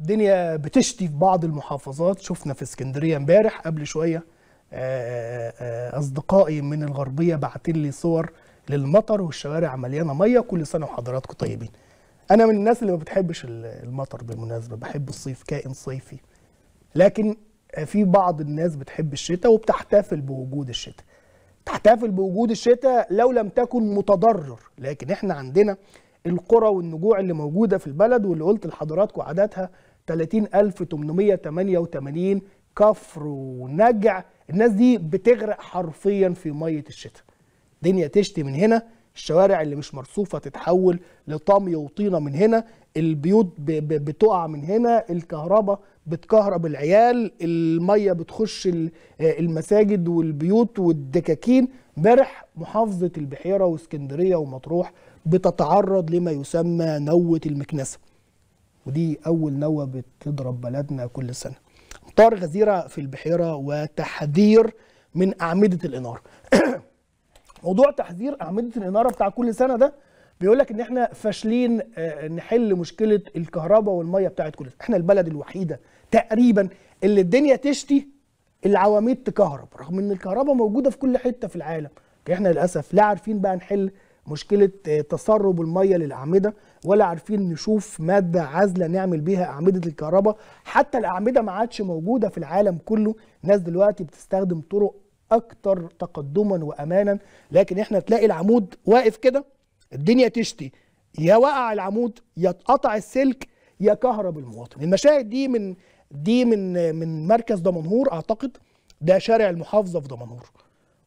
الدنيا بتشتي في بعض المحافظات شفنا في اسكندريه امبارح قبل شويه آه، آه، آه، اصدقائي من الغربيه بعتين لي صور للمطر والشوارع مليانه ميه كل سنه وحضراتكم طيبين انا من الناس اللي ما بتحبش المطر بالمناسبه بحب الصيف كائن صيفي لكن في بعض الناس بتحب الشتاء وبتحتفل بوجود الشتاء تحتفل بوجود الشتاء لو لم تكن متضرر لكن احنا عندنا القرى والنجوع اللي موجوده في البلد واللي قلت لحضراتكم عددها 30888 كفر ونجع الناس دي بتغرق حرفيا في ميه الشتاء دنيا تشتي من هنا الشوارع اللي مش مرصوفه تتحول لطاميه وطينه من هنا البيوت بتقع من هنا الكهرباء بتكهرب العيال الميه بتخش المساجد والبيوت والدكاكين امبارح محافظه البحيره واسكندريه ومطروح بتتعرض لما يسمى نوه المكنسه ودي اول نوه بتضرب بلدنا كل سنه امطار غزيره في البحيره وتحذير من اعمده الاناره موضوع تحذير اعمده الاناره بتاع كل سنه ده بيقول لك ان احنا فاشلين آه، نحل مشكله الكهرباء والميه بتاعت كل سنة. احنا البلد الوحيده تقريبا اللي الدنيا تشتي العواميد تكهرب رغم ان الكهرباء موجوده في كل حته في العالم احنا للاسف لا عارفين بقى نحل مشكله آه، تسرب الميه للاعمده ولا عارفين نشوف ماده عازله نعمل بيها اعمده الكهرباء حتى الاعمده ما عادش موجوده في العالم كله الناس دلوقتي بتستخدم طرق اكتر تقدما وامانا لكن احنا تلاقي العمود واقف كده الدنيا تشتي يا وقع العمود يا اتقطع السلك يا كهرب المواطن المشاهد دي من دي من من مركز دمنهور اعتقد ده شارع المحافظه في دمنهور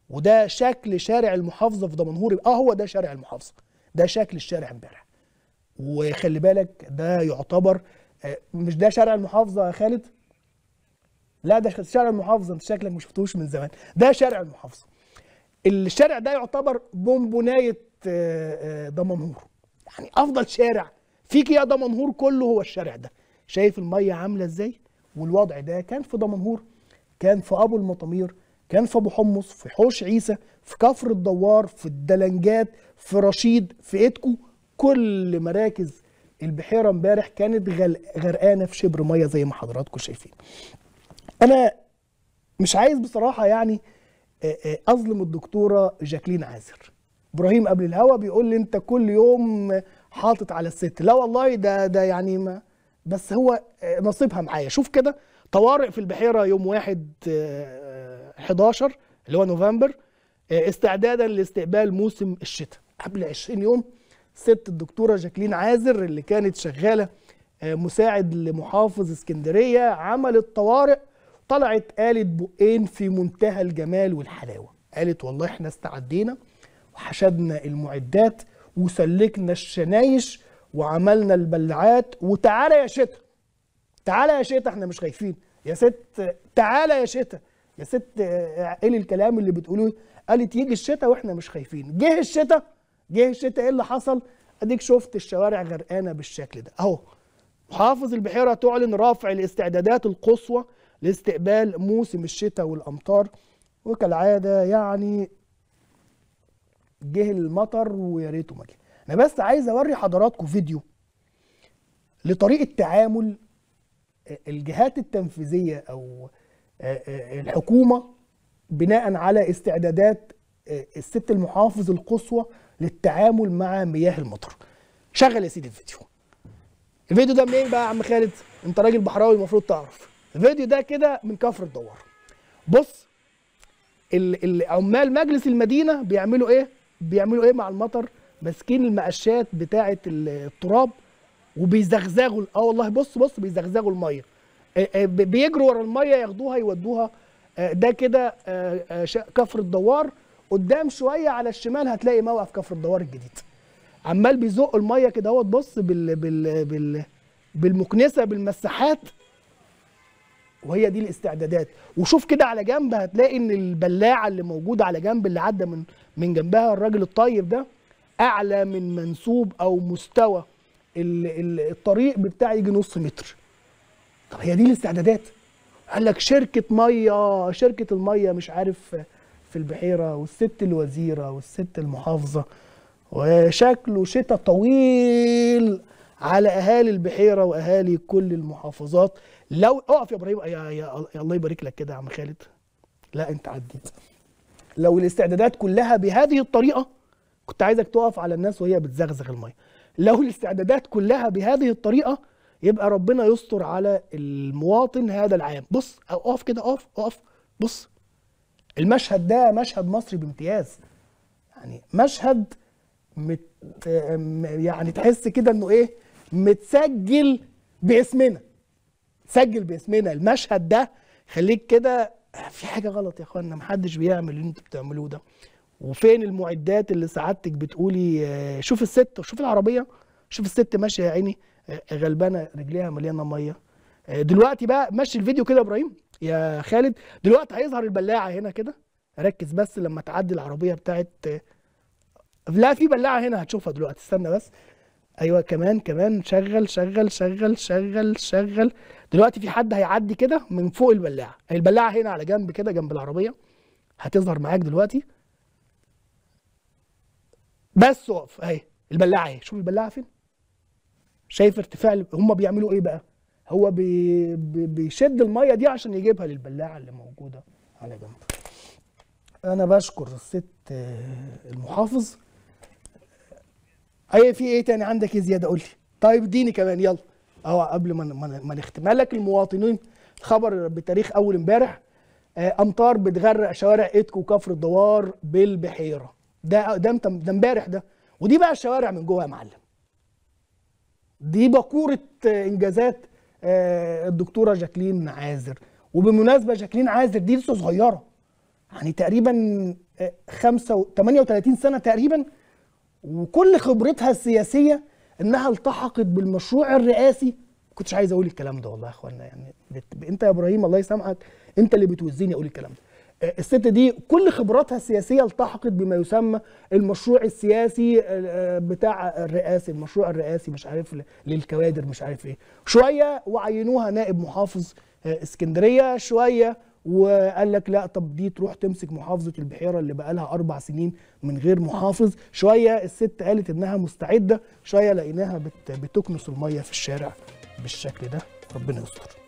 وده شكل شارع المحافظه في دمنهور اه هو ده شارع المحافظه ده شكل الشارع امبارح وخلي بالك ده يعتبر آه، مش ده شارع المحافظه يا خالد لا ده شارع المحافظه انت شكلك ما شفتوش من زمان ده شارع المحافظه الشارع ده يعتبر بومبونايه آه، آه، دمنهور يعني افضل شارع فيك يا دمنهور كله هو الشارع ده شايف الميه عامله ازاي والوضع ده كان في دمنهور كان في ابو المطامير كان في ابو حمص في حوش عيسى في كفر الدوار في الدلنجات في رشيد في ايدكو كل مراكز البحيره امبارح كانت غرقانه في شبر ميه زي ما حضراتكم شايفين انا مش عايز بصراحه يعني اظلم الدكتوره جاكلين عازر ابراهيم قبل الهوا بيقول لي انت كل يوم حاطط على الست لا والله ده ده يعني ما بس هو آه، نصيبها معايا شوف كده طوارئ في البحيره يوم 1 11 آه، آه، اللي هو نوفمبر استعدادا لاستقبال موسم الشتاء قبل 20 يوم ست الدكتوره جاكلين عازر اللي كانت شغاله مساعد لمحافظ اسكندريه عملت طوارئ طلعت قالت بقين في منتهى الجمال والحلاوه قالت والله احنا استعدينا وحشدنا المعدات وسلكنا الشنايش وعملنا البلعات وتعالى يا شتا تعالى يا شتا احنا مش خايفين يا ست تعالى يا شتا يا ست ايه الكلام اللي بتقولوه قالت يجي الشتاء واحنا مش خايفين جه الشتاء جه الشتاء ايه اللي حصل اديك شفت الشوارع غرقانه بالشكل ده اهو محافظ البحيره تعلن رفع الاستعدادات القصوى لاستقبال موسم الشتاء والامطار وكالعاده يعني جه المطر ويا ريته ما جه انا بس عايز اوري حضراتكم فيديو لطريقه تعامل آه، الجهات التنفيذيه او آه، آه، الحكومه بناء على استعدادات الست المحافظ القصوى للتعامل مع مياه المطر شغل يا سيدي الفيديو الفيديو ده منين بقى يا عم خالد انت راجل بحراوي المفروض تعرف الفيديو ده كده من كفر الدوار بص عمال مجلس المدينه بيعملوا ايه بيعملوا ايه مع المطر ماسكين المقشات بتاعه التراب وبيزغزغوا اه والله بص بص بيزغزغوا الميه آه، آه، بيجروا ورا الميه ياخدوها يودوها آه، ده كده كفر الدوار قدام شويه على الشمال هتلاقي موقف كفر الدوار الجديد عمال بيزق الميه كده اهوت بص بال بال بال بالمكنسه بالمساحات وهي دي الاستعدادات وشوف كده على جنب هتلاقي ان البلاعه اللي موجوده على جنب اللي عدى من من جنبها الراجل الطيب ده اعلى من منسوب او مستوى الطريق بتاعي يجي نص متر طب هي دي الاستعدادات قال لك شركه ميه شركه الميه مش عارف في البحيره والست الوزيره والست المحافظه وشكله شتاء طويل على اهالي البحيره واهالي كل المحافظات لو اقف يا ابراهيم يا, يا, يا الله يبارك لك كده يا عم خالد لا انت عديت لو الاستعدادات كلها بهذه الطريقه كنت عايزك تقف على الناس وهي بتزغزغ الميه لو الاستعدادات كلها بهذه الطريقه يبقى ربنا يستر على المواطن هذا العام بص اقف كده اقف اقف بص المشهد ده مشهد مصري بامتياز يعني مشهد مت يعني تحس كده انه ايه متسجل باسمنا سجل باسمنا المشهد ده خليك كده في حاجه غلط يا اخوانا محدش بيعمل اللي انتوا بتعملوه ده وفين المعدات اللي سعادتك بتقولي آه، شوف الست شوف العربيه شوف الست ماشيه يا عيني آه، غلبانه رجليها مليانه ميه آه، دلوقتي بقى مشي الفيديو كده يا ابراهيم يا خالد دلوقتي هيظهر البلاعه هنا كده ركز بس لما تعدي العربيه بتاعت لا في بلاعه هنا هتشوفها دلوقتي استنى بس ايوه كمان كمان شغل شغل شغل شغل شغل دلوقتي في حد هيعدي كده من فوق البلاعه البلاعه هنا على جنب كده جنب العربيه هتظهر معاك دلوقتي بس اقف اهي البلاعه اهي شوف البلاعه فين شايف ارتفاع هم بيعملوا ايه بقى هو بي بيشد الميه دي عشان يجيبها للبلاعه اللي موجوده على جنب انا بشكر الست المحافظ اي في ايه تاني عندك ايه زياده قول لي طيب اديني كمان يلا اهو قبل ما ما نختم لك المواطنين خبر بتاريخ اول امبارح آه، امطار بتغرق شوارع ايدكو وكفر الدوار بالبحيره ده ده ده امبارح ده ودي بقى الشوارع من جوه يا معلم دي باكوره انجازات آه، الدكتوره جاكلين عازر وبمناسبه جاكلين عازر دي لسه صغيره يعني تقريبا 5 آه، 38 سنه تقريبا وكل خبرتها السياسيه انها التحقت بالمشروع الرئاسي ما كنتش عايز اقول الكلام ده والله يا اخوانا يعني انت يا ابراهيم الله يسامحك انت اللي بتوزيني اقول الكلام ده الست دي كل خبراتها السياسية التحقت بما يسمى المشروع السياسي آه، بتاع الرئاسي المشروع الرئاسي مش عارف للكوادر مش عارف ايه شوية وعينوها نائب محافظ آه، اسكندرية شوية وقال لك لا طب دي تروح تمسك محافظة البحيرة اللي بقالها أربع سنين من غير محافظ شوية الست قالت إنها مستعدة شوية لقيناها بتكنس المية في الشارع بالشكل ده ربنا يستر